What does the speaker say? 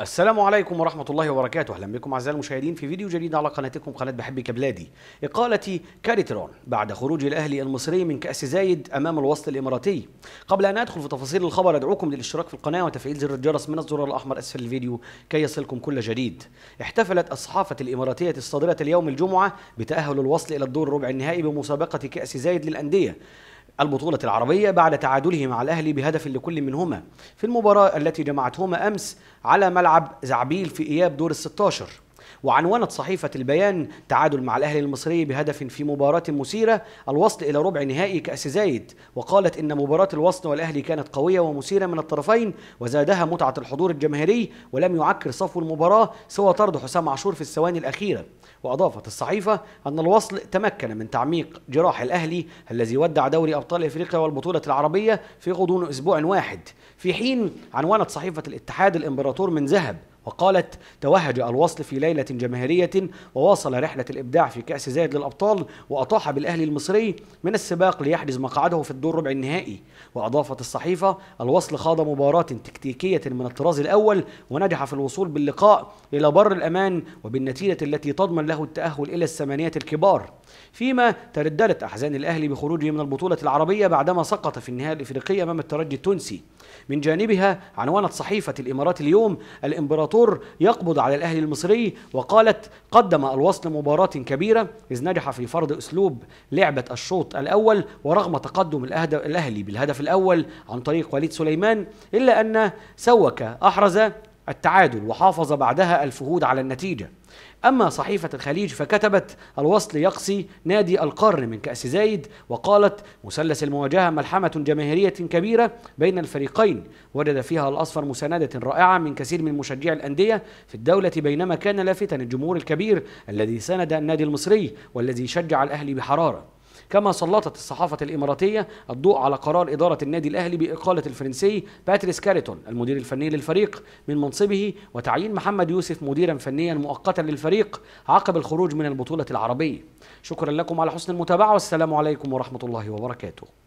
السلام عليكم ورحمة الله وبركاته أهلا بكم أعزائي المشاهدين في فيديو جديد على قناتكم قناة بحبك بلادي إقالة كاريترون بعد خروج الأهلي المصري من كأس زايد أمام الوسط الإماراتي قبل أن أدخل في تفاصيل الخبر أدعوكم للاشتراك في القناة وتفعيل زر الجرس من الزرار الأحمر أسفل الفيديو كي يصلكم كل جديد احتفلت الصحافة الإماراتية الصادرة اليوم الجمعة بتأهل الوصل إلى الدور الربع النهائي بمسابقة كأس زايد للأندية البطولة العربية بعد تعادله مع الأهلي بهدف لكل منهما في المباراة التي جمعتهما أمس على ملعب زعبيل في إياب دور الستاشر وعنونت صحيفة البيان تعادل مع الأهلي المصري بهدف في مباراة مثيرة الوصل إلى ربع نهائي كأس زايد وقالت إن مباراة الوصل والأهلي كانت قوية ومثيرة من الطرفين وزادها متعة الحضور الجماهيري ولم يعكر صفو المباراة سوى طرد حسام عاشور في الثواني الأخيرة وأضافت الصحيفة أن الوصل تمكن من تعميق جراح الأهلي الذي ودع دوري أبطال إفريقيا والبطولة العربية في غضون أسبوع واحد في حين عنونت صحيفة الاتحاد الإمبراطور من ذهب وقالت توهج الوصل في ليلة جماهيرية وواصل رحلة الإبداع في كأس زايد للأبطال وأطاح بالأهلي المصري من السباق ليحجز مقعده في الدور ربع النهائي وأضافت الصحيفة الوصل خاض مباراة تكتيكية من الطراز الأول ونجح في الوصول باللقاء إلى بر الأمان وبالنتيجة التي تضمن له التأهل إلى الثمانية الكبار فيما ترددت أحزان الأهلي بخروجه من البطولة العربية بعدما سقط في النهائي الإفريقي أمام الترجي التونسي من جانبها عنونت صحيفة الإمارات اليوم الإمبراطور يقبض على الأهلي المصري وقالت قدم الوصل مباراة كبيرة إذ نجح في فرض أسلوب لعبة الشوط الأول ورغم تقدم الأهلي بالهدف الأول عن طريق وليد سليمان إلا أن سوك أحرز التعادل وحافظ بعدها الفهود على النتيجة أما صحيفة الخليج فكتبت الوصل يقصي نادي القرن من كأس زايد وقالت مثلث المواجهة ملحمة جماهيرية كبيرة بين الفريقين وجد فيها الأصفر مساندة رائعة من كثير من مشجعي الأندية في الدولة بينما كان لافتا الجمهور الكبير الذي ساند النادي المصري والذي شجع الأهلي بحرارة كما سلطت الصحافة الإماراتية الضوء على قرار إدارة النادي الأهلي بإقالة الفرنسي باتريس كاريتون المدير الفني للفريق من منصبه وتعيين محمد يوسف مديرا فنيا مؤقتا للفريق عقب الخروج من البطولة العربية شكرا لكم على حسن المتابعة والسلام عليكم ورحمة الله وبركاته